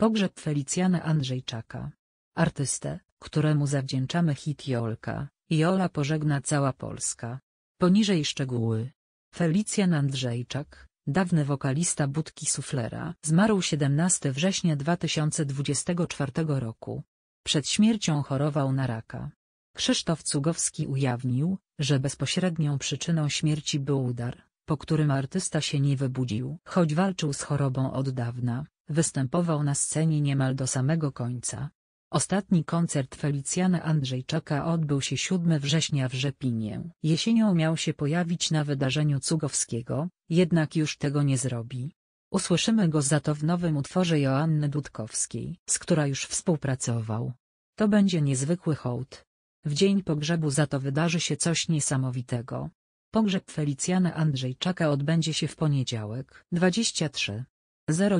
Pogrzeb Felicjana Andrzejczaka. Artystę, któremu zawdzięczamy hit Jolka, Jola pożegna cała Polska. Poniżej szczegóły. Felicjan Andrzejczak, dawny wokalista Budki Suflera, zmarł 17 września 2024 roku. Przed śmiercią chorował na raka. Krzysztof Cugowski ujawnił, że bezpośrednią przyczyną śmierci był udar, po którym artysta się nie wybudził. Choć walczył z chorobą od dawna, Występował na scenie niemal do samego końca. Ostatni koncert Felicjana Andrzejczaka odbył się 7 września w Rzepinie. Jesienią miał się pojawić na wydarzeniu Cugowskiego, jednak już tego nie zrobi. Usłyszymy go za to w nowym utworze Joanny Dudkowskiej, z która już współpracował. To będzie niezwykły hołd. W dzień pogrzebu za to wydarzy się coś niesamowitego. Pogrzeb Felicjana Andrzejczaka odbędzie się w poniedziałek, 23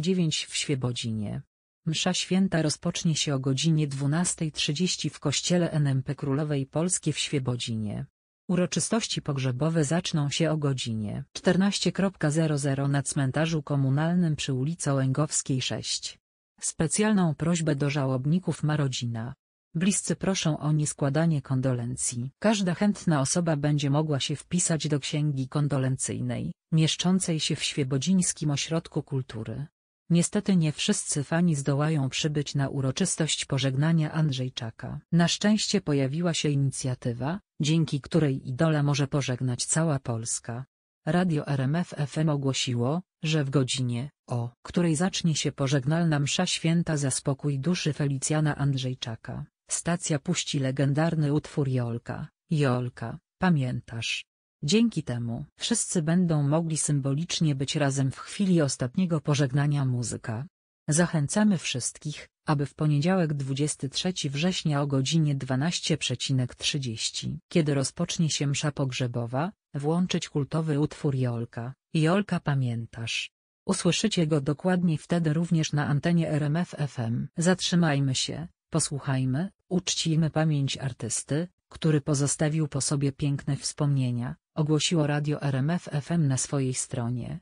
09 w Świebodzinie. Msza święta rozpocznie się o godzinie 12.30 w kościele NMP Królowej Polskiej w Świebodzinie. Uroczystości pogrzebowe zaczną się o godzinie 14.00 na cmentarzu komunalnym przy ulicy Łęgowskiej 6. Specjalną prośbę do żałobników ma rodzina. Bliscy proszą o nieskładanie kondolencji. Każda chętna osoba będzie mogła się wpisać do księgi kondolencyjnej, mieszczącej się w Świebodzińskim Ośrodku Kultury. Niestety nie wszyscy fani zdołają przybyć na uroczystość pożegnania Andrzejczaka. Na szczęście pojawiła się inicjatywa, dzięki której idola może pożegnać cała Polska. Radio RMF FM ogłosiło, że w godzinie, o której zacznie się pożegnalna msza święta za spokój duszy Felicjana Andrzejczaka, Stacja puści legendarny utwór Jolka, Jolka, pamiętasz? Dzięki temu wszyscy będą mogli symbolicznie być razem w chwili ostatniego pożegnania muzyka. Zachęcamy wszystkich, aby w poniedziałek 23 września o godzinie 12.30, kiedy rozpocznie się msza pogrzebowa, włączyć kultowy utwór Jolka, Jolka pamiętasz. Usłyszycie go dokładnie wtedy również na antenie RMF FM. Zatrzymajmy się, posłuchajmy, Uczcijmy pamięć artysty, który pozostawił po sobie piękne wspomnienia, ogłosiło radio RMF FM na swojej stronie.